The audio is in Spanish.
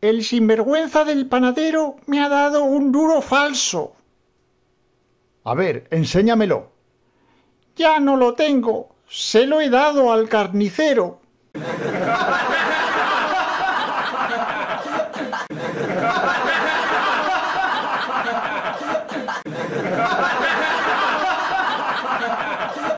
El sinvergüenza del panadero me ha dado un duro falso. A ver, enséñamelo. Ya no lo tengo. Se lo he dado al carnicero.